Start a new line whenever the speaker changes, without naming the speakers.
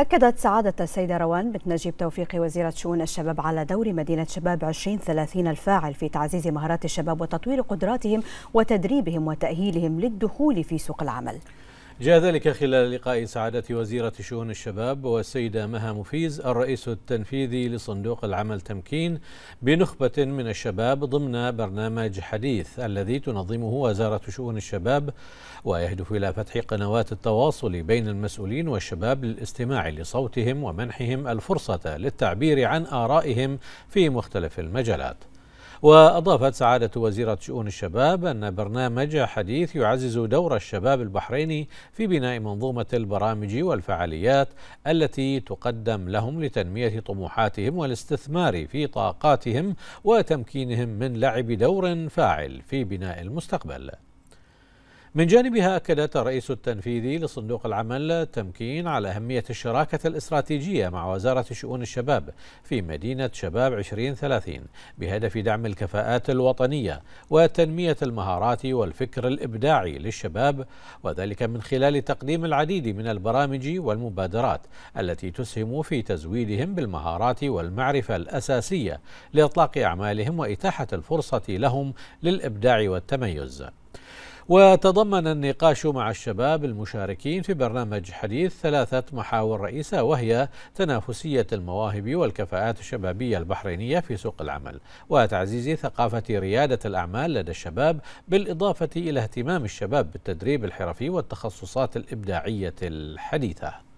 أكدت سعادة السيدة روان بنت نجيب توفيقي وزيرة شؤون الشباب على دور مدينة شباب 2030 الفاعل في تعزيز مهارات الشباب وتطوير قدراتهم وتدريبهم وتأهيلهم للدخول في سوق العمل
جاء ذلك خلال لقاء سعادة وزيرة شؤون الشباب والسيدة مها مفيز الرئيس التنفيذي لصندوق العمل تمكين بنخبة من الشباب ضمن برنامج حديث الذي تنظمه وزارة شؤون الشباب ويهدف إلى فتح قنوات التواصل بين المسؤولين والشباب للاستماع لصوتهم ومنحهم الفرصة للتعبير عن آرائهم في مختلف المجالات وأضافت سعادة وزيرة شؤون الشباب أن برنامج حديث يعزز دور الشباب البحريني في بناء منظومة البرامج والفعاليات التي تقدم لهم لتنمية طموحاتهم والاستثمار في طاقاتهم وتمكينهم من لعب دور فاعل في بناء المستقبل من جانبها أكدت الرئيس التنفيذي لصندوق العمل التمكين على أهمية الشراكة الاستراتيجية مع وزارة شؤون الشباب في مدينة شباب 2030 بهدف دعم الكفاءات الوطنية وتنمية المهارات والفكر الإبداعي للشباب وذلك من خلال تقديم العديد من البرامج والمبادرات التي تسهم في تزويدهم بالمهارات والمعرفة الأساسية لإطلاق أعمالهم وإتاحة الفرصة لهم للإبداع والتميز وتضمن النقاش مع الشباب المشاركين في برنامج حديث ثلاثة محاور رئيسة وهي تنافسية المواهب والكفاءات الشبابية البحرينية في سوق العمل وتعزيز ثقافة ريادة الأعمال لدى الشباب بالإضافة إلى اهتمام الشباب بالتدريب الحرفي والتخصصات الإبداعية الحديثة